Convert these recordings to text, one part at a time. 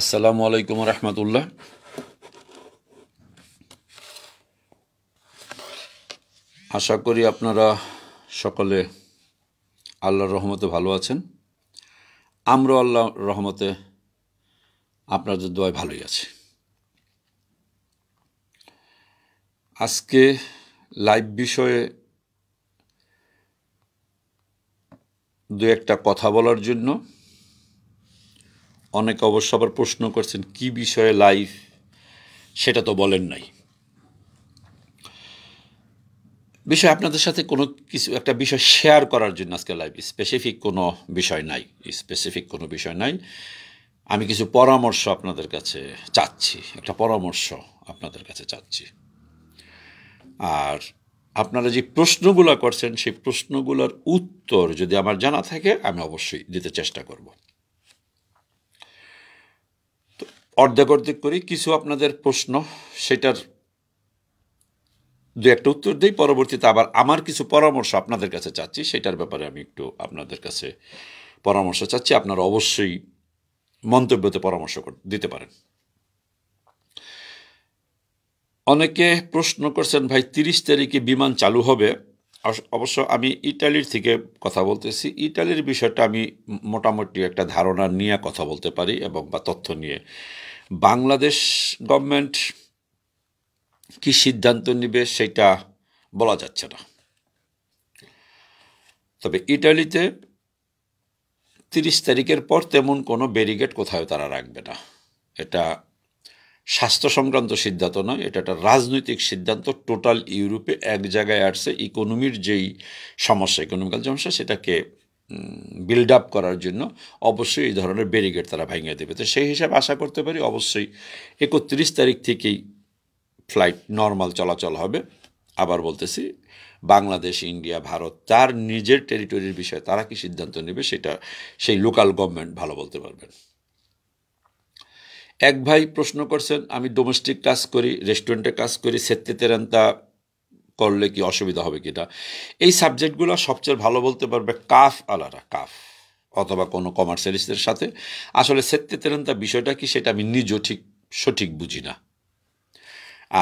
আসসালামু আলাইকুম রহমতুল্লাহ আশা করি আপনারা সকলে আল্লাহর রহমতে ভালো আছেন আমরা আল্লাহ রহমতে আপনাদের দোয়ায় ভালোই আছে আজকে লাইভ বিষয়ে দু একটা কথা বলার জন্য অনেকে অবশ্য আবার প্রশ্ন করছেন কি বিষয়ে লাইভ সেটা তো বলেন নাই বিষয় আপনাদের সাথে কোনো কিছু একটা বিষয় শেয়ার করার জন্য আজকে লাইভ স্পেসিফিক কোনো বিষয় নাই স্পেসিফিক কোনো বিষয় নাই আমি কিছু পরামর্শ আপনাদের কাছে চাচ্ছি একটা পরামর্শ আপনাদের কাছে চাচ্ছি আর আপনারা যে প্রশ্নগুলো করছেন সেই প্রশ্নগুলোর উত্তর যদি আমার জানা থাকে আমি অবশ্যই দিতে চেষ্টা করব অর্ধেক অর্ধেক করি কিছু আপনাদের প্রশ্ন সেটার দু একটা উত্তর দিই পরবর্তীতে আবার আমার কিছু পরামর্শ আপনাদের কাছে চাচ্ছি সেটার ব্যাপারে আমি একটু আপনাদের কাছে পরামর্শ চাচ্ছি আপনারা অবশ্যই মন্তব্যতে পরামর্শ দিতে পারেন অনেকে প্রশ্ন করছেন ভাই তিরিশ তারিখে বিমান চালু হবে অবশ্য আমি ইটালির থেকে কথা বলতেছি ইটালির বিষয়টা আমি মোটামুটি একটা ধারণা নিয়ে কথা বলতে পারি এবং বা তথ্য নিয়ে বাংলাদেশ গভর্নমেন্ট কি সিদ্ধান্ত নেবে সেটা বলা যাচ্ছে না তবে ইটালিতে তিরিশ তারিখের পর তেমন কোনো ব্যারিকেড কোথাও তারা রাখবে না এটা স্বাস্থ্য সংক্রান্ত সিদ্ধান্ত নয় এটা একটা রাজনৈতিক সিদ্ধান্ত টোটাল ইউরোপে এক জায়গায় আসছে ইকোনমির যেই সমস্যা ইকোনমিক্যাল সমস্যা সেটাকে বিল্ড আপ করার জন্য অবশ্যই এই ধরনের ব্যারিগেড তারা ভেঙে দেবে তো সেই হিসাবে আশা করতে পারি অবশ্যই একত্রিশ তারিখ থেকেই ফ্লাইট নর্মাল চলাচল হবে আবার বলতেছি বাংলাদেশ ইন্ডিয়া ভারত তার নিজের টেরিটরির বিষয়ে তারা কি সিদ্ধান্ত নেবে সেটা সেই লোকাল গভর্নমেন্ট ভালো বলতে পারবেন এক ভাই প্রশ্ন করছেন আমি ডোমেস্টিক কাজ করি রেস্টুরেন্টে কাজ করি সেত্তেতেরান্তা করলে কি অসুবিধা হবে কিনা এই সাবজেক্টগুলো সবচেয়ে ভালো বলতে পারবে কাফ আলারা কাফ অথবা কোনো কমার্শিয়ালিস্টদের সাথে আসলে সেত্তেতেরান্তা বিষয়টা কি সেটা আমি নিজেও ঠিক সঠিক বুঝি না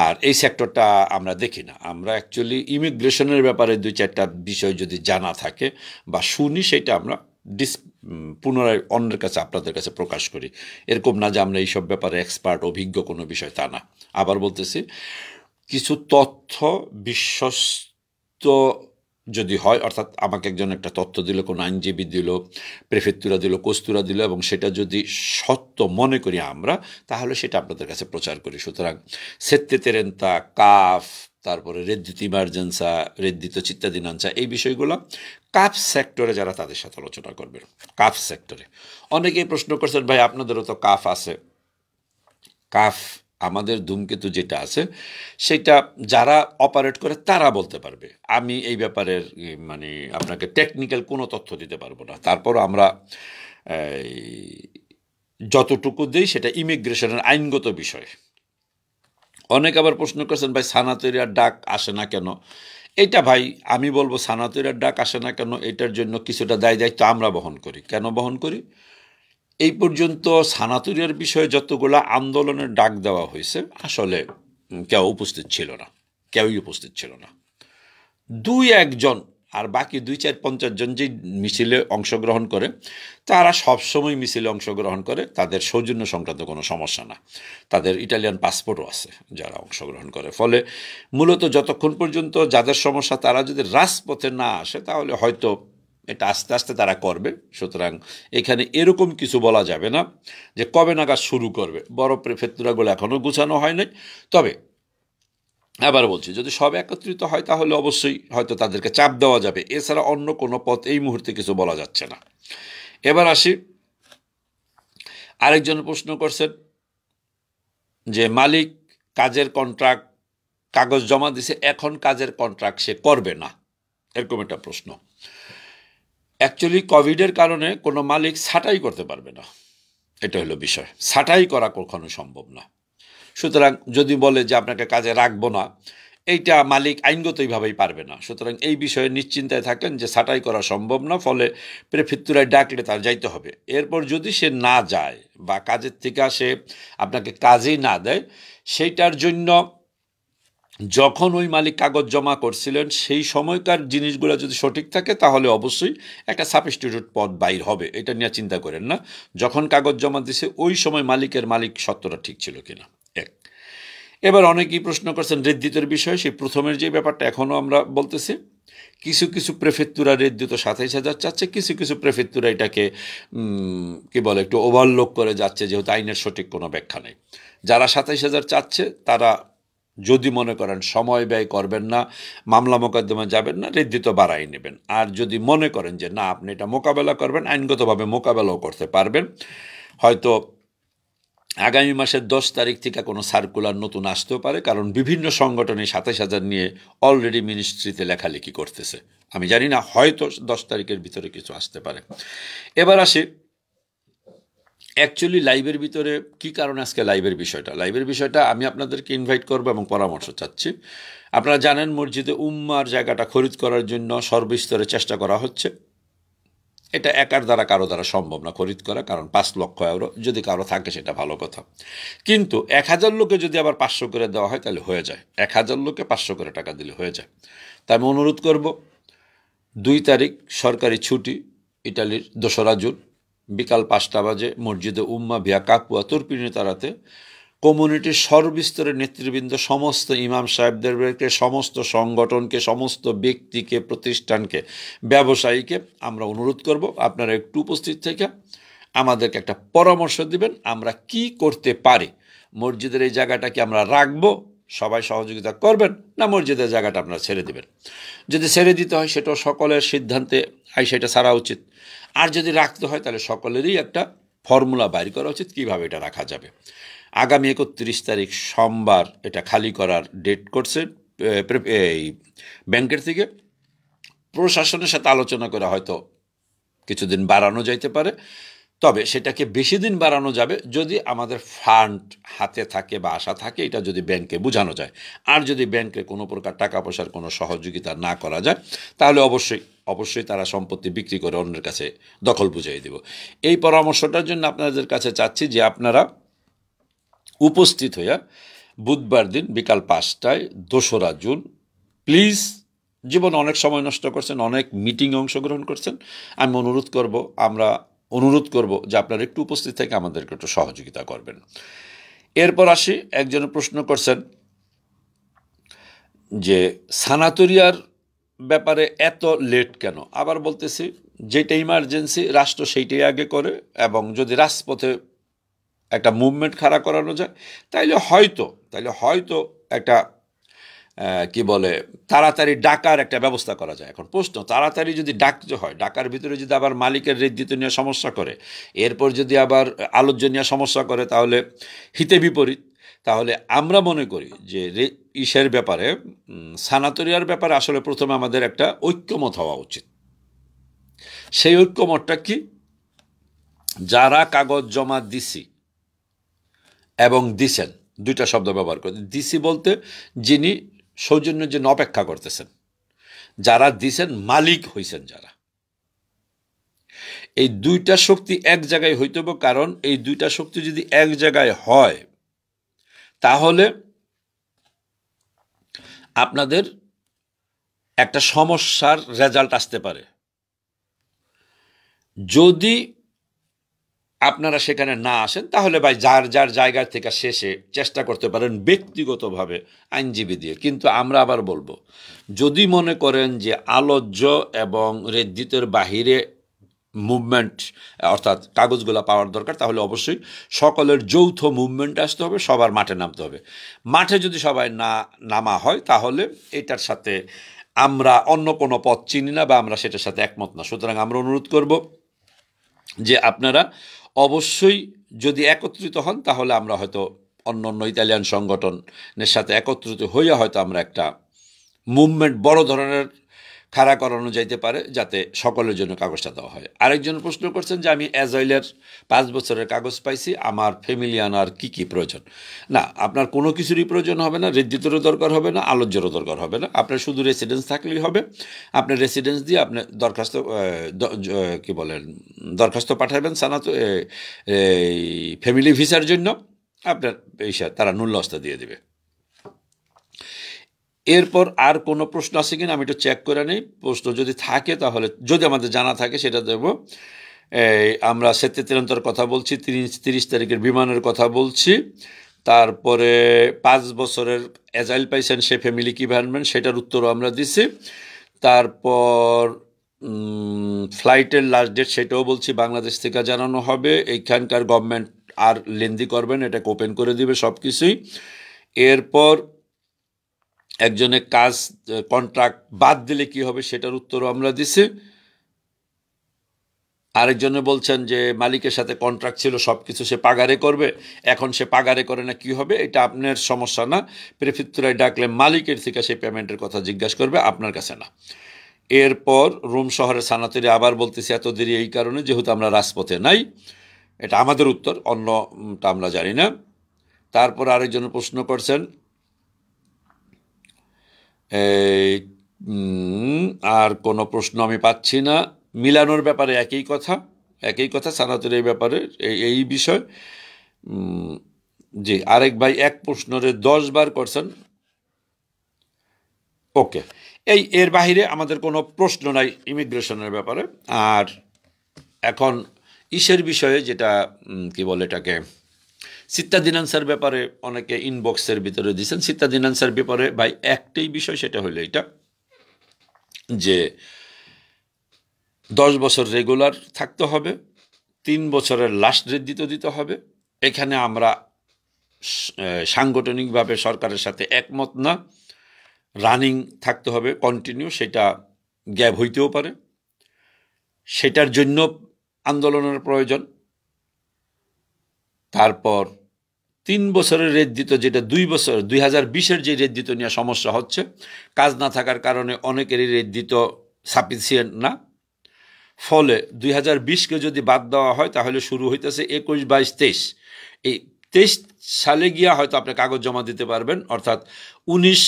আর এই সেক্টরটা আমরা দেখি না আমরা অ্যাকচুয়ালি ইমিগ্রেশনের ব্যাপারে দুই চারটা বিষয় যদি জানা থাকে বা শুনি সেটা আমরা ডিস পুনরায় অন্যের কাছে আপনাদের কাছে প্রকাশ করি এরকম না যে আমরা এইসব ব্যাপারে এক্সপার্ট অভিজ্ঞ কোনো বিষয় তা না আবার বলতেছি কিছু তথ্য বিশ্বস্ত যদি হয় অর্থাৎ আমাকে একজন একটা তথ্য দিল কোনো আইনজীবী দিল প্রেফেত্তুরা দিল কস্তুরা দিল এবং সেটা যদি সত্য মনে করি আমরা তাহলে সেটা আপনাদের কাছে প্রচার করি সুতরাং সেত্তে তেরেন্তা কাফ তারপরে রেদ্যুত ইমার্জেন্সা রেদ্যুত চিত্তাদিনাঞ্চা এই বিষয়গুলো কাপ সেক্টরে যারা তাদের সাথে আলোচনা করবেন কাফ সেক্টরে অনেকেই প্রশ্ন করছেন ভাই আপনাদেরও তো কাফ আছে কাফ আমাদের ধূমকেতু যেটা আছে সেটা যারা অপারেট করে তারা বলতে পারবে আমি এই ব্যাপারের মানে আপনাকে টেকনিক্যাল কোনো তথ্য দিতে পারবো না তারপর আমরা যতটুকু দিই সেটা ইমিগ্রেশনের আইনগত বিষয় অনেক আবার প্রশ্ন করছেন ভাই সানাতরিয়ার ডাক আসে না কেন এটা ভাই আমি বলবো সানাতরিয়ার ডাক আসে না কেন এটার জন্য কিছুটা দায় দায়িত্ব আমরা বহন করি কেন বহন করি এই পর্যন্ত সানাতুরিয়ার বিষয়ে যতগুলো আন্দোলনের ডাক দেওয়া হয়েছে আসলে কেউ উপস্থিত ছিল না কেউই উপস্থিত ছিল না দুই একজন আর বাকি দুই চার পঞ্চাশ জন যেই মিছিলে অংশগ্রহণ করে তারা সবসময় মিছিলে অংশগ্রহণ করে তাদের সৌজন্য সংক্রান্ত কোনো সমস্যা না তাদের ইটালিয়ান পাসপোর্টও আছে যারা অংশগ্রহণ করে ফলে মূলত যতক্ষণ পর্যন্ত যাদের সমস্যা তারা যদি রাজপথে না আসে তাহলে হয়তো এটা আস্তে আস্তে তারা করবে সুতরাং এখানে এরকম কিছু বলা যাবে না যে কবে নাগাদ শুরু করবে বড় প্রেফেত্তুরাগুলো এখনও গুছানো হয় নাই তবে আবার বলছি যদি সব একত্রিত হয় তাহলে অবশ্যই হয়তো তাদেরকে চাপ দেওয়া যাবে এছাড়া অন্য কোনো পথ এই মুহূর্তে কিছু বলা যাচ্ছে না এবার আসি আরেকজন প্রশ্ন করছেন যে মালিক কাজের কন্ট্রাক্ট কাগজ জমা দিছে এখন কাজের কন্ট্রাক্ট সে করবে না এরকম একটা প্রশ্ন অ্যাকচুয়ালি কোভিডের কারণে কোনো মালিক ছাটাই করতে পারবে না এটা হলো বিষয় ছাঁটাই করা কখনো সম্ভব না সুতরাং যদি বলে যে আপনাকে কাজে রাখবো না এইটা মালিক আইনগতইভাবেই পারবে না সুতরাং এই বিষয়ে নিশ্চিন্তায় থাকেন যে ছাটাই করা সম্ভব না ফলে প্রেফিত্তুরায় ডাকলে তার যাইতে হবে এরপর যদি সে না যায় বা কাজের থেকে সে আপনাকে কাজেই না দেয় সেইটার জন্য যখন ওই মালিক কাগজ জমা করছিলেন সেই সময়কার জিনিসগুলো যদি সঠিক থাকে তাহলে অবশ্যই একটা সাবস্টিটিউট পদ বাইর হবে এটা নিয়ে চিন্তা করেন না যখন কাগজ জমা দিছে ওই সময় মালিকের মালিক সত্যটা ঠিক ছিল কিনা এবার অনেকেই প্রশ্ন করছেন রেদ্দিতের বিষয়ে সেই প্রথমের যে ব্যাপারটা এখনও আমরা বলতেছি কিছু কিছু প্রেফেত্তুরা রেদ্দিত সাতাইশ হাজার চাচ্ছে কিছু কিছু প্রেফেত্তুরা এটাকে কি বলে একটু ওভারলোক করে যাচ্ছে যেহেতু আইনের সঠিক কোনো ব্যাখ্যা নেই যারা সাতাইশ হাজার চাচ্ছে তারা যদি মনে করেন সময় ব্যয় করবেন না মামলা মোকদ্দমা যাবেন না রেদ্দিত বাড়াই নেবেন আর যদি মনে করেন যে না আপনি এটা মোকাবেলা করবেন আইনগতভাবে মোকাবেলাও করতে পারবেন হয়তো আগামী মাসের দশ তারিখ থেকে কোনো সার্কুলার নতুন আসতেও পারে কারণ বিভিন্ন সংগঠনে সাতাশ হাজার নিয়ে অলরেডি মিনিস্ট্রিতে লেখালেখি করতেছে আমি জানি না হয়তো দশ তারিখের ভিতরে কিছু আসতে পারে এবার আসি অ্যাকচুয়ালি লাইভের ভিতরে কি কারণে আজকে লাইভের বিষয়টা লাইভের বিষয়টা আমি আপনাদেরকে ইনভাইট করবো এবং পরামর্শ চাচ্ছি আপনারা জানেন মসজিদে উম্মার জায়গাটা খরিদ করার জন্য সর্বস্তরে চেষ্টা করা হচ্ছে এটা একার দ্বারা কারো দ্বারা সম্ভব না খরিদ করা কারণ পাঁচ লক্ষ এউরো যদি কারো থাকে সেটা ভালো কথা কিন্তু এক হাজার লোকে যদি আবার পাঁচশো করে দেওয়া হয় তাহলে হয়ে যায় এক হাজার লোকে পাঁচশো করে টাকা দিলে হয়ে যায় তাই আমি অনুরোধ করব দুই তারিখ সরকারি ছুটি ইটালির দোসরা জুন বিকাল পাঁচটা বাজে মসজিদে উম্মা ভিয়া কাকুয়া তুর্পিনী তারাতে কমিউনিটির সর্বস্তরের নেতৃবৃন্দ সমস্ত ইমাম সাহেবদেরকে সমস্ত সংগঠনকে সমস্ত ব্যক্তিকে প্রতিষ্ঠানকে ব্যবসায়ীকে আমরা অনুরোধ করব আপনারা একটু উপস্থিত থেকে আমাদেরকে একটা পরামর্শ দিবেন আমরা কি করতে পারি মসজিদের এই জায়গাটাকে আমরা রাখবো সবাই সহযোগিতা করবেন না মসজিদের জায়গাটা আপনারা ছেড়ে দিবেন যদি ছেড়ে দিতে হয় সেটাও সকলের সিদ্ধান্তে আই সেটা ছাড়া উচিত আর যদি রাখতে হয় তাহলে সকলেরই একটা ফর্মুলা বাইর করা উচিত কীভাবে এটা রাখা যাবে আগামী একত্রিশ তারিখ সোমবার এটা খালি করার ডেট করছে এই ব্যাংকের থেকে প্রশাসনের সাথে আলোচনা করে হয়তো কিছুদিন বাড়ানো যাইতে পারে তবে সেটাকে বেশি দিন বাড়ানো যাবে যদি আমাদের ফান্ড হাতে থাকে বা আশা থাকে এটা যদি ব্যাংকে বোঝানো যায় আর যদি ব্যাংকে কোনো প্রকার টাকা পয়সার কোনো সহযোগিতা না করা যায় তাহলে অবশ্যই অবশ্যই তারা সম্পত্তি বিক্রি করে অন্যের কাছে দখল বুঝিয়ে দেব এই পরামর্শটার জন্য আপনাদের কাছে চাচ্ছি যে আপনারা উপস্থিত হইয়া বুধবার দিন বিকাল পাঁচটায় দোসরা জুন প্লিজ জীবন অনেক সময় নষ্ট করছেন অনেক মিটিং অংশগ্রহণ করছেন আমি অনুরোধ করব আমরা অনুরোধ করব যে আপনারা একটু উপস্থিত থেকে আমাদেরকে একটু সহযোগিতা করবেন এরপর আসি একজন প্রশ্ন করছেন যে সানাতুরিয়ার ব্যাপারে এত লেট কেন আবার বলতেছি যেটা ইমার্জেন্সি রাষ্ট্র সেইটাই আগে করে এবং যদি রাজপথে একটা মুভমেন্ট খাড়া করানো যায় তাইলে হয়তো তাইলে হয়তো একটা কি বলে তাড়াতাড়ি ডাকার একটা ব্যবস্থা করা যায় এখন প্রশ্ন তাড়াতাড়ি যদি ডাকতে হয় ডাকার ভিতরে যদি আবার মালিকের রেদ্দিত নিয়ে সমস্যা করে এরপর যদি আবার আলোচ্য নিয়ে সমস্যা করে তাহলে হিতে বিপরীত তাহলে আমরা মনে করি যে ইসের ব্যাপারে সানাতরিয়ার ব্যাপারে আসলে প্রথমে আমাদের একটা ঐক্যমত হওয়া উচিত সেই ঐক্যমতটা কি যারা কাগজ জমা দিছি এবং দিছেন দুইটা শব্দ ব্যবহার করে দিছি বলতে যিনি সৌজন্য জন্য অপেক্ষা করতেছেন যারা দিছেন মালিক হইছেন যারা এই দুইটা শক্তি এক জায়গায় হইতে কারণ এই দুইটা শক্তি যদি এক জায়গায় হয় তাহলে আপনাদের একটা সমস্যার রেজাল্ট আসতে পারে যদি আপনারা সেখানে না আসেন তাহলে ভাই যার যার জায়গা থেকে শেষে চেষ্টা করতে পারেন ব্যক্তিগতভাবে আইনজীবী দিয়ে কিন্তু আমরা আবার বলবো যদি মনে করেন যে আলোচ্য এবং রেদ্দিতের বাহিরে মুভমেন্ট অর্থাৎ কাগজগুলো পাওয়ার দরকার তাহলে অবশ্যই সকলের যৌথ মুভমেন্ট আসতে হবে সবার মাঠে নামতে হবে মাঠে যদি সবাই না নামা হয় তাহলে এটার সাথে আমরা অন্য কোনো পথ চিনি না বা আমরা সেটার সাথে একমত না সুতরাং আমরা অনুরোধ করব যে আপনারা অবশ্যই যদি একত্রিত হন তাহলে আমরা হয়তো অন্য অন্য ইতালিয়ান সংগঠনের সাথে একত্রিত হইয়া হয়তো আমরা একটা মুভমেন্ট বড় ধরনের খাড়া করানো যাইতে পারে যাতে সকলের জন্য কাগজটা দেওয়া হয় আরেকজন প্রশ্ন করছেন যে আমি অ্যাজয়েলের পাঁচ বছরের কাগজ পাইছি আমার ফ্যামিলি আনার কী কী প্রয়োজন না আপনার কোনো কিছুরই প্রয়োজন হবে না রেদ্দিতেরও দরকার হবে না আলোচ্যেরও দরকার হবে না আপনার শুধু রেসিডেন্স থাকলেই হবে আপনার রেসিডেন্স দিয়ে আপনি দরখাস্ত কি বলেন দরখাস্ত পাঠাবেন সানাত ফ্যামিলি ভিসার জন্য আপনার এই তারা নূল্যস্তা দিয়ে দেবে এরপর আর কোনো প্রশ্ন আছে কিনা আমি একটু চেক করে নিই প্রশ্ন যদি থাকে তাহলে যদি আমাদের জানা থাকে সেটা দেব আমরা সেতেতিরন্তর কথা বলছি তিরিশ তিরিশ তারিখের বিমানের কথা বলছি তারপরে পাঁচ বছরের অ্যাজাইল পাইছেন সে ফ্যামিলি ভ্যানমেন্ট সেটার উত্তরও আমরা দিছি তারপর ফ্লাইটের লাস্ট ডেট সেটাও বলছি বাংলাদেশ থেকে জানানো হবে এইখানকার গভর্নমেন্ট আর লেন্দি করবেন এটাকে ওপেন করে দিবে সব কিছুই এরপর একজনের কাজ কন্ট্রাক্ট বাদ দিলে কি হবে সেটার উত্তরও আমরা দিছি আরেকজনে বলছেন যে মালিকের সাথে কন্ট্রাক্ট ছিল সব কিছু সে পাগারে করবে এখন সে পাগারে করে না কি হবে এটা আপনার সমস্যা না প্রেফিত্তুরায় ডাকলে মালিকের থেকে সেই পেমেন্টের কথা জিজ্ঞাসা করবে আপনার কাছে না এরপর রোম শহরে সানাতরি আবার বলতেছি এত দেরি এই কারণে যেহেতু আমরা রাজপথে নাই এটা আমাদের উত্তর অন্যটা আমরা জানি না তারপর আরেকজন প্রশ্ন করছেন আর কোনো প্রশ্ন আমি পাচ্ছি না মিলানোর ব্যাপারে একই কথা একই কথা সানাতের এই ব্যাপারে এই বিষয় জি আরেক ভাই এক প্রশ্নরে দশ বার করছেন ওকে এই এর বাহিরে আমাদের কোনো প্রশ্ন নাই ইমিগ্রেশনের ব্যাপারে আর এখন ইসের বিষয়ে যেটা কি বলে এটাকে সিত্তাদিন আনসার ব্যাপারে অনেকে ইনবক্সের ভিতরে দিয়েছেন সিত্তাদিন আনসার ব্যাপারে ভাই একটাই বিষয় সেটা হলো এটা যে দশ বছর রেগুলার থাকতে হবে তিন বছরের লাস্ট রেট দিতে দিতে হবে এখানে আমরা সাংগঠনিকভাবে সরকারের সাথে একমত না রানিং থাকতে হবে কন্টিনিউ সেটা গ্যাপ হইতেও পারে সেটার জন্য আন্দোলনের প্রয়োজন তারপর তিন বছরের রেট দিত যেটা দুই বছর দুই হাজার বিশের যে রেট দিত নিয়ে সমস্যা হচ্ছে কাজ না থাকার কারণে অনেকেরই রেট দিত সাফিসিয়েন্ট না ফলে দুই হাজার বিশকে যদি বাদ দেওয়া হয় তাহলে শুরু হইতেছে একুশ বাইশ তেইশ এই তেইশ সালে গিয়া হয়তো আপনি কাগজ জমা দিতে পারবেন অর্থাৎ উনিশ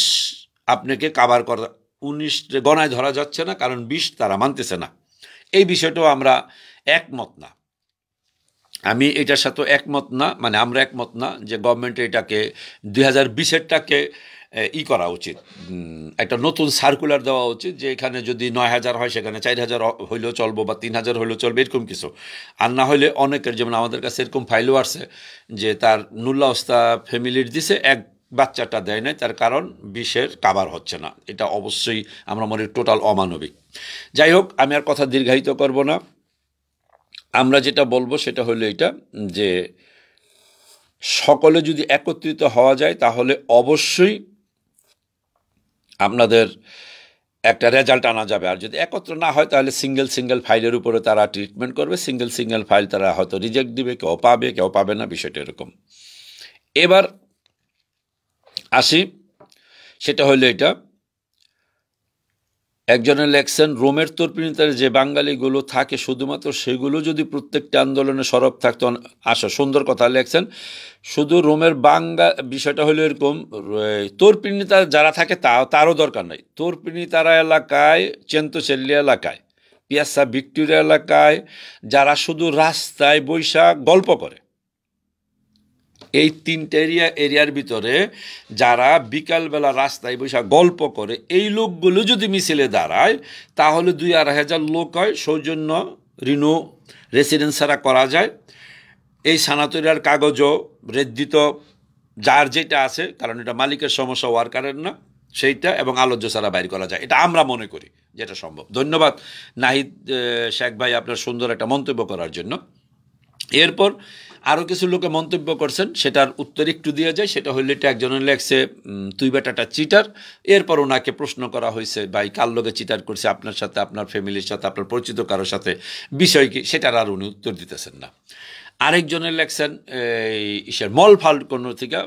আপনাকে কাবার করা উনিশ গণায় ধরা যাচ্ছে না কারণ বিশ তারা মানতেছে না এই বিষয়টাও আমরা একমত না আমি এটার সাথে একমত না মানে আমরা একমত না যে গভর্নমেন্ট এটাকে দুই হাজার বিশেরটাকে ই করা উচিত একটা নতুন সার্কুলার দেওয়া উচিত যে এখানে যদি নয় হাজার হয় সেখানে চার হাজার হইলেও চলবো বা তিন হাজার হইলেও চলবে এরকম কিছু আর না হলে অনেকের যেমন আমাদের কাছে এরকম ফাইলও আসছে যে তার নুল্লা ফ্যামিলির দিছে এক বাচ্চাটা দেয় নাই তার কারণ বিষের কাবার হচ্ছে না এটা অবশ্যই আমরা মনে টোটাল অমানবিক যাই হোক আমি আর কথা দীর্ঘায়িত করব না আমরা যেটা বলবো সেটা হলো এটা যে সকলে যদি একত্রিত হওয়া যায় তাহলে অবশ্যই আপনাদের একটা রেজাল্ট আনা যাবে আর যদি একত্র না হয় তাহলে সিঙ্গেল সিঙ্গেল ফাইলের উপরে তারা ট্রিটমেন্ট করবে সিঙ্গেল সিঙ্গেল ফাইল তারা হয়তো রিজেক্ট দিবে কেউ পাবে কেউ পাবে না বিষয়টা এরকম এবার আসি সেটা হলো এটা একজনের লেখছেন রোমের তর্পিণিতার যে বাঙালিগুলো থাকে শুধুমাত্র সেগুলো যদি প্রত্যেকটা আন্দোলনে সরব থাকত আশা আচ্ছা, সুন্দর কথা লেখছেন শুধু রোমের বাঙ্গা বিষয়টা হলো এরকম তর্পিণিতা যারা থাকে তা তারও দরকার নাই তর্পিণিতারা এলাকায় চেন্তচেল্লি এলাকায় পিয়াসা ভিক্টোরিয়া এলাকায় যারা শুধু রাস্তায় বৈশাখ গল্প করে এই তিনটে এরিয়া এরিয়ার ভিতরে যারা বিকালবেলা রাস্তায় বসে গল্প করে এই লোকগুলো যদি মিছিলে দাঁড়ায় তাহলে দুই আড়াই হাজার লোক হয় সৌজন্য রিনো রেসিডেন্স ছাড়া করা যায় এই সানাতরিয়ার কাগজও রেদ্দিত যার যেটা আছে কারণ এটা মালিকের সমস্যা ওয়ার্কারের না সেইটা এবং আলোচ্য ছাড়া বাইর করা যায় এটা আমরা মনে করি যেটা সম্ভব ধন্যবাদ নাহিদ শেখ ভাই আপনার সুন্দর একটা মন্তব্য করার জন্য এরপর আরও কিছু লোকে মন্তব্য করছেন সেটার উত্তর একটু দেওয়া যায় সেটা হইলে এটা একজনের লেগছে তুই বেটাটা চিটার এরপর ওনাকে প্রশ্ন করা হয়েছে ভাই কার লোকে চিটার করছে আপনার সাথে আপনার ফ্যামিলির সাথে আপনার পরিচিত কারোর সাথে বিষয় কি সেটার আর উনি উত্তর দিতেছেন না আরেকজনের লেখছেন ইসের মল কোনো থেকে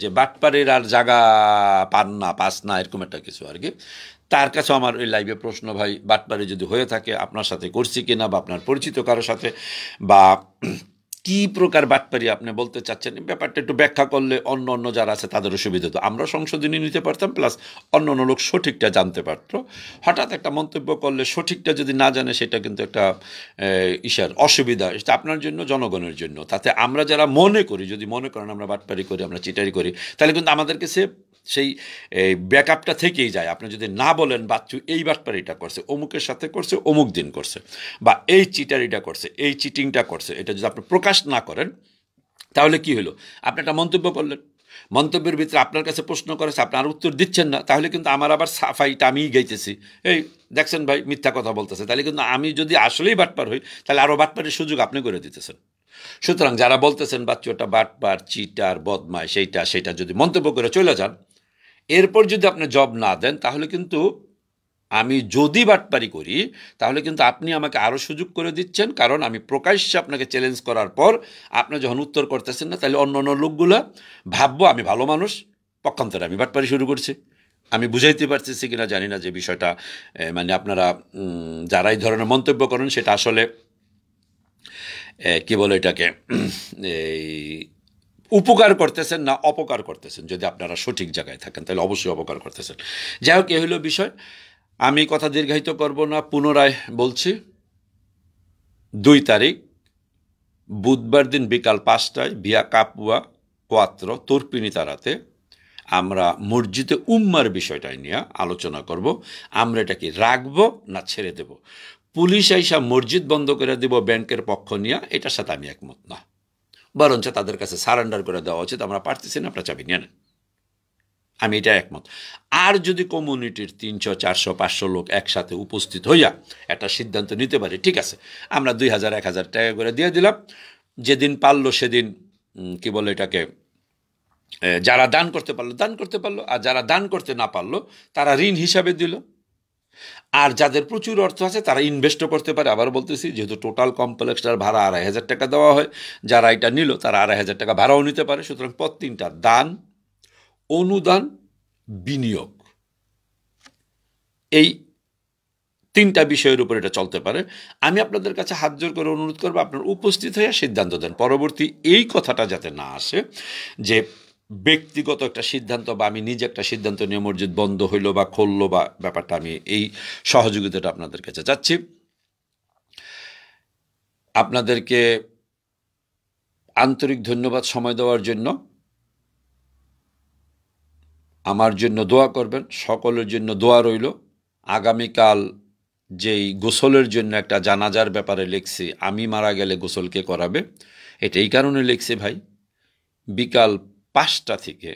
যে বাটপাড়ির আর জাগা পান না পাস না এরকম একটা কিছু আর কি তার কাছে আমার ওই লাইভে প্রশ্ন ভাই বাটপাড়ি যদি হয়ে থাকে আপনার সাথে করছি কিনা বা আপনার পরিচিত কারোর সাথে বা কি প্রকার বাটপারি আপনি বলতে চাচ্ছেন ব্যাপারটা একটু ব্যাখ্যা করলে অন্য অন্য যারা আছে তাদেরও সুবিধা হতো আমরা সংশোধনী নিতে পারতাম প্লাস অন্য অন্য লোক সঠিকটা জানতে পারত হঠাৎ একটা মন্তব্য করলে সঠিকটা যদি না জানে সেটা কিন্তু একটা ইসার অসুবিধা সেটা আপনার জন্য জনগণের জন্য তাতে আমরা যারা মনে করি যদি মনে করেন আমরা বাটপারি করি আমরা চিটারি করি তাহলে কিন্তু আমাদেরকে সে সেই ব্যাকআপটা থেকেই যায় আপনি যদি না বলেন বাচ্চু এই এটা করছে অমুকের সাথে করছে অমুক দিন করছে বা এই চিটার এটা করছে এই চিটিংটা করছে এটা যদি আপনি প্রকাশ না করেন তাহলে কি হলো আপনি একটা মন্তব্য করলেন মন্তব্যের ভিতরে আপনার কাছে প্রশ্ন করেছে আপনি আর উত্তর দিচ্ছেন না তাহলে কিন্তু আমার আবার সাফাইটা আমিই গাইতেছি এই দেখছেন ভাই মিথ্যা কথা বলতেছে তাহলে কিন্তু আমি যদি আসলেই বাটপার হই তাহলে আরও বাটপারের সুযোগ আপনি করে দিতেছেন সুতরাং যারা বলতেছেন বাচ্চু একটা বাটপার চিটার বদমায় সেইটা সেটা যদি মন্তব্য করে চলে যান এরপর যদি আপনি জব না দেন তাহলে কিন্তু আমি যদি বাটপারি করি তাহলে কিন্তু আপনি আমাকে আরও সুযোগ করে দিচ্ছেন কারণ আমি প্রকাশ্যে আপনাকে চ্যালেঞ্জ করার পর আপনি যখন উত্তর করতেছেন না তাহলে অন্য অন্য লোকগুলো ভাববো আমি ভালো মানুষ পক্ষান্তরে আমি বাটপারি শুরু করছি আমি বুঝাইতে পারতেছি কিনা জানি না যে বিষয়টা মানে আপনারা যারা এই ধরনের মন্তব্য করেন সেটা আসলে কি বলে এটাকে এই উপকার করতেছেন না অপকার করতেছেন যদি আপনারা সঠিক জায়গায় থাকেন তাহলে অবশ্যই অপকার করতেছেন যাই হোক এ হলো বিষয় আমি কথা দীর্ঘায়িত করব না পুনরায় বলছি দুই তারিখ বুধবার দিন বিকাল পাঁচটায় বিয়া কাপুয়া কোয়াত্র তুর্পিনী তারাতে আমরা মসজিদে উম্মার বিষয়টাই নিয়ে আলোচনা করব আমরা এটা কি রাখবো না ছেড়ে দেব পুলিশ আইসা মসজিদ বন্ধ করে দেব ব্যাংকের পক্ষ নিয়ে এটার সাথে আমি একমত না বরঞ্চ তাদের কাছে সারেন্ডার করে দেওয়া উচিত আমরা পারতেছি না আপনার চাবি নিয়ে নেন আমি এটা একমত আর যদি কমিউনিটির তিনশো চারশো পাঁচশো লোক একসাথে উপস্থিত হইয়া একটা সিদ্ধান্ত নিতে পারে ঠিক আছে আমরা দুই হাজার এক হাজার টাকা করে দিয়ে দিলাম যেদিন পারলো সেদিন কি বলে এটাকে যারা দান করতে পারলো দান করতে পারলো আর যারা দান করতে না পারলো তারা ঋণ হিসাবে দিল আর যাদের প্রচুর অর্থ আছে তারা ইনভেস্টও করতে পারে আবার বলতেছি যেহেতু টোটাল কমপ্লেক্সটার ভাড়া আড়াই হাজার টাকা দেওয়া হয় যারা এটা নিল তারা আড়াই হাজার টাকা ভাড়াও নিতে পারে সুতরাং পথ তিনটা দান অনুদান বিনিয়োগ এই তিনটা বিষয়ের উপর এটা চলতে পারে আমি আপনাদের কাছে হাত জোর করে অনুরোধ করবো আপনার উপস্থিত হয়ে সিদ্ধান্ত দেন পরবর্তী এই কথাটা যাতে না আসে যে ব্যক্তিগত একটা সিদ্ধান্ত বা আমি নিজে একটা সিদ্ধান্ত নিয়ে মসজিদ বন্ধ হইলো বা খুললো বা ব্যাপারটা আমি এই সহযোগিতাটা আপনাদের কাছে চাচ্ছি আপনাদেরকে আন্তরিক ধন্যবাদ সময় দেওয়ার জন্য আমার জন্য দোয়া করবেন সকলের জন্য দোয়া রইল আগামীকাল যেই গোসলের জন্য একটা জানাজার ব্যাপারে লিখছি আমি মারা গেলে গোসলকে করাবে এটা এই কারণে লিখছি ভাই বিকাল পাঁচটা থেকে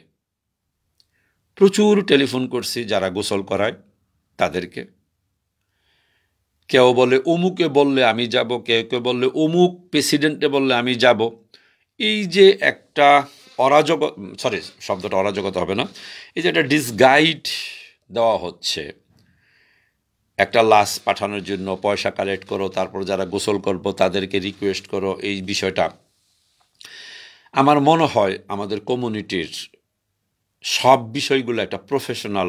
প্রচুর টেলিফোন করছি যারা গোসল করায় তাদেরকে কেউ বলে অমুকে বললে আমি যাব কেউ কেউ বললে অমুক প্রেসিডেন্টে বললে আমি যাব এই যে একটা অরাজক সরি শব্দটা অরাজকতা হবে না এই যে একটা ডিসগাইড দেওয়া হচ্ছে একটা লাশ পাঠানোর জন্য পয়সা কালেক্ট করো তারপর যারা গোসল করবো তাদেরকে রিকোয়েস্ট করো এই বিষয়টা আমার মনে হয় আমাদের কমিউনিটির সব বিষয়গুলো একটা প্রফেশনাল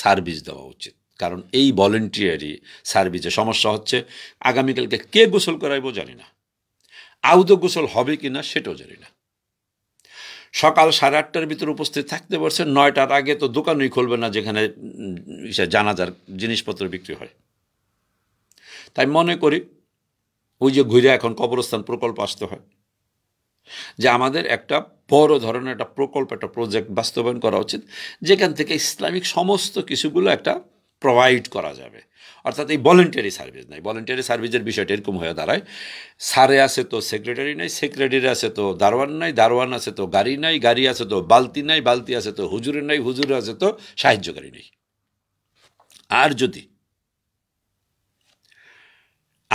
সার্ভিস দেওয়া উচিত কারণ এই ভলেন্টিয়ারি সার্ভিসে সমস্যা হচ্ছে আগামীকালকে কে গোসল করাইব জানি না আউদো গোসল হবে কি না সেটাও জানি না সকাল সাড়ে আটটার ভিতরে উপস্থিত থাকতে পারছে নয়টার আগে তো দোকানই খুলবে না যেখানে জানাজার জিনিসপত্র বিক্রি হয় তাই মনে করি ওই যে ঘুরে এখন কবরস্থান প্রকল্প আসতে হয় যে আমাদের একটা বড় ধরনের একটা প্রকল্প একটা প্রজেক্ট বাস্তবায়ন করা উচিত যেখান থেকে ইসলামিক সমস্ত কিছুগুলো একটা প্রোভাইড করা যাবে অর্থাৎ এই ভলেন্টারি সার্ভিস নাই ভলেন্টারি সার্ভিসের বিষয়টা এরকম হয়ে দাঁড়ায় সারে আছে তো সেক্রেটারি নাই সেক্রেটারি আছে তো দারোয়ান নাই দারোয়ান আছে তো গাড়ি নাই গাড়ি আছে তো বালতি নাই বালতি আছে তো হুজুরে নাই হুজুরে আছে তো সাহায্যকারী নেই আর যদি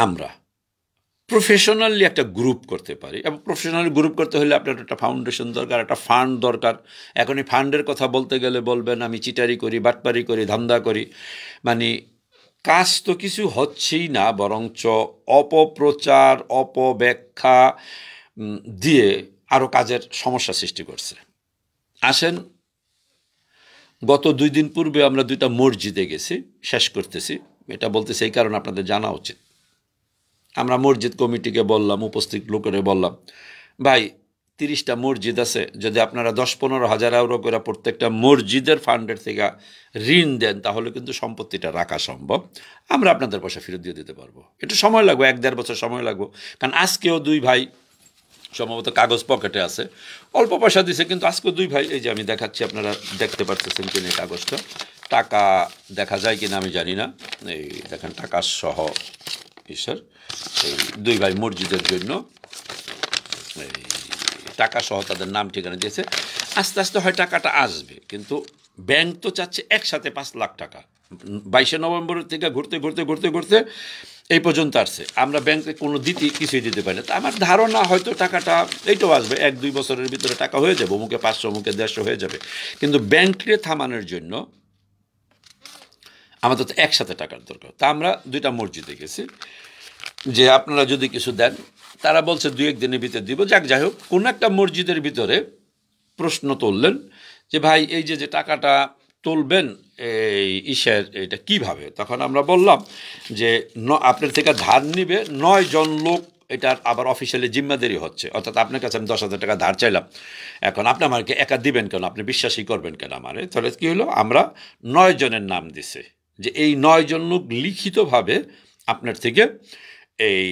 আমরা প্রফেশনালি একটা গ্রুপ করতে পারি এবং প্রফেশনালি গ্রুপ করতে হলে আপনার একটা ফাউন্ডেশন দরকার একটা ফান্ড দরকার এখন এই ফান্ডের কথা বলতে গেলে বলবেন আমি চিটারি করি বাটপারি করি ধান্দা করি মানে কাজ তো কিছু হচ্ছেই না বরঞ্চ অপপ্রচার অপব্যাখ্যা দিয়ে আরও কাজের সমস্যা সৃষ্টি করছে আসেন গত দুই দিন পূর্বে আমরা দুইটা মসজিদে গেছি শেষ করতেছি এটা বলতেছি এই কারণে আপনাদের জানা উচিত আমরা মসজিদ কমিটিকে বললাম উপস্থিত লোকেরা বললাম ভাই তিরিশটা মসজিদ আছে যদি আপনারা দশ পনেরো হাজার আউরো করে প্রত্যেকটা মসজিদের ফান্ডের থেকে ঋণ দেন তাহলে কিন্তু সম্পত্তিটা রাখা সম্ভব আমরা আপনাদের পয়সা ফেরত দিয়ে দিতে পারবো একটু সময় লাগবে এক দেড় বছর সময় লাগবো কারণ আজকেও দুই ভাই সম্ভবত কাগজ পকেটে আছে অল্প পয়সা দিছে কিন্তু আজকেও দুই ভাই এই যে আমি দেখাচ্ছি আপনারা দেখতে পারতেছেন কিনা এই কাগজটা টাকা দেখা যায় কিনা আমি জানি না এই দেখেন টাকা সহ কিসের এই দুই ভাই মসজিদের জন্য এই টাকা সহ তাদের নাম ঠিকানা দিয়েছে আস্তে আস্তে হয় টাকাটা আসবে কিন্তু ব্যাংক তো চাচ্ছে একসাথে পাঁচ লাখ টাকা বাইশে নভেম্বর থেকে ঘুরতে ঘুরতে ঘুরতে ঘুরতে এই পর্যন্ত আসছে আমরা ব্যাংকে কোনো দিতে কিছুই দিতে পারি না তা আমার ধারণা হয়তো টাকাটা এইটাও আসবে এক দুই বছরের ভিতরে টাকা হয়ে যাবে অমুকে পাঁচশো অমুকে দেড়শো হয়ে যাবে কিন্তু ব্যাংকে থামানোর জন্য আমাদের তো একসাথে টাকার দরকার তা আমরা দুইটা মসজিদে গেছি যে আপনারা যদি কিছু দেন তারা বলছে এক একদিনের ভিতরে দিব যাক যাই হোক কোনো একটা মসজিদের ভিতরে প্রশ্ন তুললেন যে ভাই এই যে যে টাকাটা তুলবেন এই ঈশের এটা কিভাবে তখন আমরা বললাম যে ন আপনার থেকে ধার নিবে নয় জন লোক এটার আবার অফিসিয়ালি জিম্মাদারি হচ্ছে অর্থাৎ আপনার কাছে আমি দশ হাজার টাকা ধার চাইলাম এখন আপনি আমাকে একা দিবেন কেন আপনি বিশ্বাসই করবেন কেন আমারে তাহলে কী হলো আমরা নয় জনের নাম দিছে যে এই নয় জন লোক লিখিতভাবে আপনার থেকে এই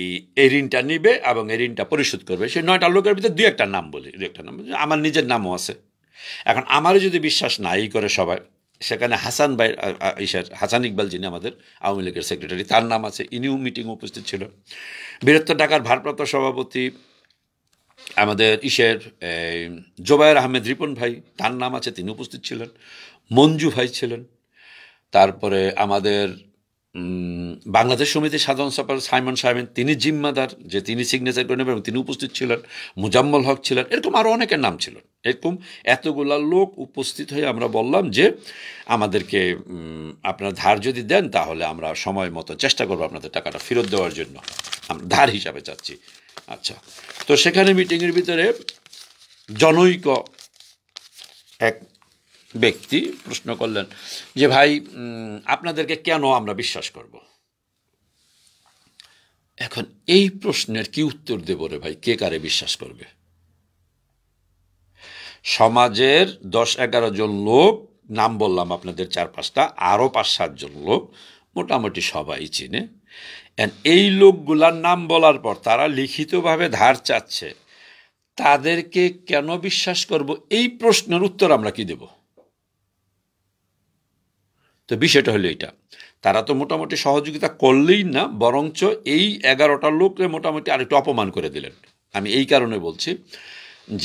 এই ঋণটা নিবে এবং এই ঋণটা পরিশোধ করবে সেই নয়টা লোকের ভিতরে দু একটা নাম বলি দু একটা নাম আমার নিজের নামও আছে এখন আমারও যদি বিশ্বাস নাই করে সবাই সেখানে হাসান ভাই ইসার হাসান ইকবাল যিনি আমাদের আওয়ামী লীগের সেক্রেটারি তার নাম আছে ইনিও মিটিং উপস্থিত ছিল বীরত্ব ঢাকার ভারপ্রাপ্ত সভাপতি আমাদের ইসের জোবায়ের আহমেদ রিপন ভাই তার নাম আছে তিনি উপস্থিত ছিলেন মঞ্জু ভাই ছিলেন তারপরে আমাদের বাংলাদেশ সমিতির সাধারণ সভাপতি সাইমন সাহেবেন তিনি জিম্মাদার যে তিনি সিগনেচার করে নেবেন তিনি উপস্থিত ছিলেন মুজাম্মল হক ছিলেন এরকম আরও অনেকের নাম ছিল এরকম এতগুলা লোক উপস্থিত হয়ে আমরা বললাম যে আমাদেরকে আপনার ধার যদি দেন তাহলে আমরা সময় মতো চেষ্টা করবো আপনাদের টাকাটা ফেরত দেওয়ার জন্য আমরা ধার হিসাবে চাচ্ছি আচ্ছা তো সেখানে মিটিংয়ের ভিতরে জনৈক এক ব্যক্তি প্রশ্ন করলেন যে ভাই আপনাদেরকে কেন আমরা বিশ্বাস করব এখন এই প্রশ্নের কি উত্তর দেব রে ভাই কে কারে বিশ্বাস করবে সমাজের দশ এগারো জন লোক নাম বললাম আপনাদের চার পাঁচটা আরও পাঁচ সাতজন লোক মোটামুটি সবাই চিনে এই লোকগুলার নাম বলার পর তারা লিখিতভাবে ধার চাচ্ছে তাদেরকে কেন বিশ্বাস করব এই প্রশ্নের উত্তর আমরা কি দেবো তো বিষয়টা হলো এটা তারা তো মোটামুটি সহযোগিতা করলেই না বরঞ্চ এই এগারোটা লোককে মোটামুটি আরেকটু অপমান করে দিলেন আমি এই কারণে বলছি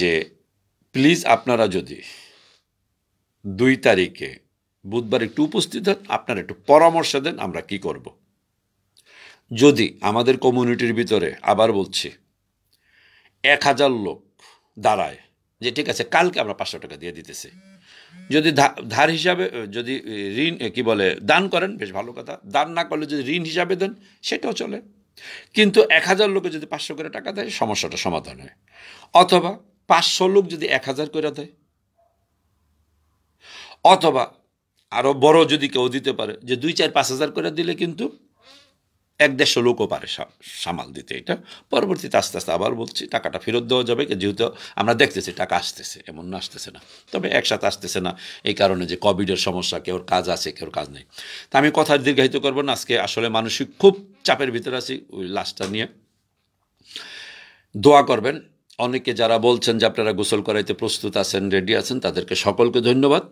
যে প্লিজ আপনারা যদি দুই তারিখে বুধবার একটু উপস্থিত হন আপনারা একটু পরামর্শ দেন আমরা কি করব। যদি আমাদের কমিউনিটির ভিতরে আবার বলছি এক হাজার লোক দাঁড়ায় যে ঠিক আছে কালকে আমরা পাঁচশো টাকা দিয়ে দিতেছি যদি ধার হিসাবে যদি ঋণ কি বলে দান করেন বেশ ভালো কথা দান না করলে যদি ঋণ হিসাবে দেন সেটাও চলে কিন্তু এক হাজার লোকে যদি পাঁচশো করে টাকা দেয় সমস্যাটা সমাধান হয় অথবা পাঁচশো লোক যদি এক হাজার করে দেয় অথবা আরও বড় যদি কেউ দিতে পারে যে দুই চার পাঁচ হাজার করে দিলে কিন্তু এক দেড়শো লোকও পারে সামাল দিতে এটা পরবর্তীতে আস্তে আস্তে আবার বলছি টাকাটা ফেরত দেওয়া যাবে যেহেতু আমরা দেখতেছি টাকা আসতেছে এমন না আসতেছে না তবে একসাথে আসতেছে না এই কারণে যে কোভিডের সমস্যা কেউর কাজ আছে কেউর কাজ নেই তা আমি কথা দীর্ঘায়িত করবো না আজকে আসলে মানসিক খুব চাপের ভিতরে আছি ওই লাশটা নিয়ে দোয়া করবেন অনেকে যারা বলছেন যে আপনারা গোসল করাইতে প্রস্তুত আছেন রেডি আছেন তাদেরকে সকলকে ধন্যবাদ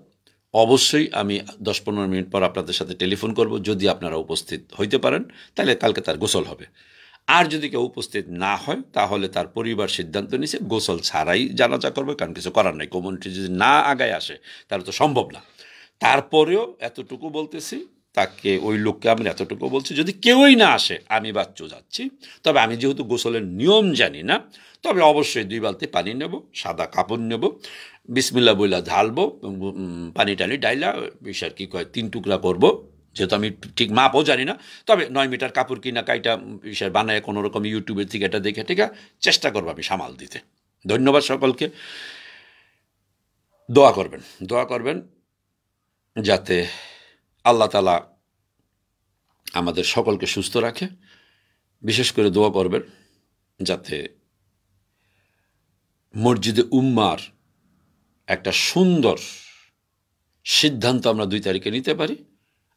অবশ্যই আমি দশ পনেরো মিনিট পর আপনাদের সাথে টেলিফোন করব যদি আপনারা উপস্থিত হইতে পারেন তাহলে কালকে তার গোসল হবে আর যদি কেউ উপস্থিত না হয় তাহলে তার পরিবার সিদ্ধান্ত নিছে গোসল ছাড়াই জানাজা করবে কারণ কিছু করার নাই কমিউনিটি যদি না আগায় আসে তাহলে তো সম্ভব না তারপরেও এতটুকু বলতেছি তাকে ওই লোককে আমি এতটুকু বলছি যদি কেউই না আসে আমি বাচ্চু যাচ্ছি তবে আমি যেহেতু গোসলের নিয়ম জানি না তবে অবশ্যই দুই বালতি পানি নেব সাদা কাপড় নেব বিসমিল্লা বইলা ঢালবো পানি টানি ডাইলা বিশাল কী কয় তিন টুকরা করব যেহেতু আমি ঠিক মাপও জানি না তবে নয় মিটার কাপড় কিনা কাইটা বিশাল বানায় কোনো রকম ইউটিউবের থেকে এটা দেখে আছে চেষ্টা করবো আমি সামাল দিতে ধন্যবাদ সকলকে দোয়া করবেন দোয়া করবেন যাতে আল্লাহ তালা আমাদের সকলকে সুস্থ রাখে বিশেষ করে দোয়া করবেন যাতে মসজিদে উম্মার একটা সুন্দর সিদ্ধান্ত আমরা দুই তারিখে নিতে পারি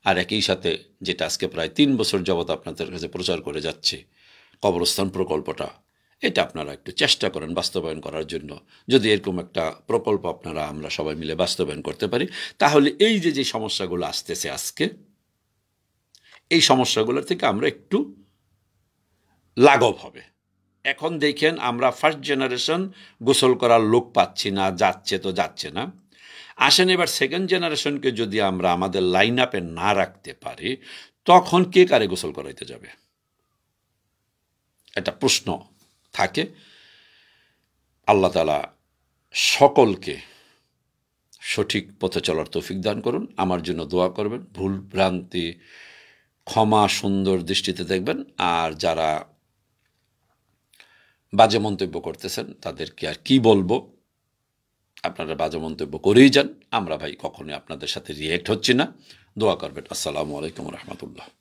আর একই সাথে যেটা আজকে প্রায় তিন বছর যাবৎ আপনাদের কাছে প্রচার করে যাচ্ছে কবরস্থান প্রকল্পটা এটা আপনারা একটু চেষ্টা করেন বাস্তবায়ন করার জন্য যদি এরকম একটা প্রকল্প আপনারা আমরা সবাই মিলে বাস্তবায়ন করতে পারি তাহলে এই যে যে সমস্যাগুলো আসতেছে আজকে এই সমস্যাগুলোর থেকে আমরা একটু লাঘব হবে এখন দেখেন আমরা ফার্স্ট জেনারেশন গোসল করার লোক পাচ্ছি না যাচ্ছে তো যাচ্ছে না আসেন এবার সেকেন্ড জেনারেশনকে যদি আমরা আমাদের লাইন আপে না রাখতে পারি তখন কে কারে গোসল করাইতে যাবে এটা প্রশ্ন থাকে আল্লাহ তালা সকলকে সঠিক পথে চলার তৌফিক দান করুন আমার জন্য দোয়া করবেন ভুল ভ্রান্তি ক্ষমা সুন্দর দৃষ্টিতে দেখবেন আর যারা বাজে মন্তব্য করতেছেন তাদেরকে আর কি বলবো আপনারা বাজে মন্তব্য করেই যান আমরা ভাই কখনোই আপনাদের সাথে রিয়েক্ট হচ্ছি না দোয়া করবেন আসসালামু আলাইকুম রহমতুল্লাহ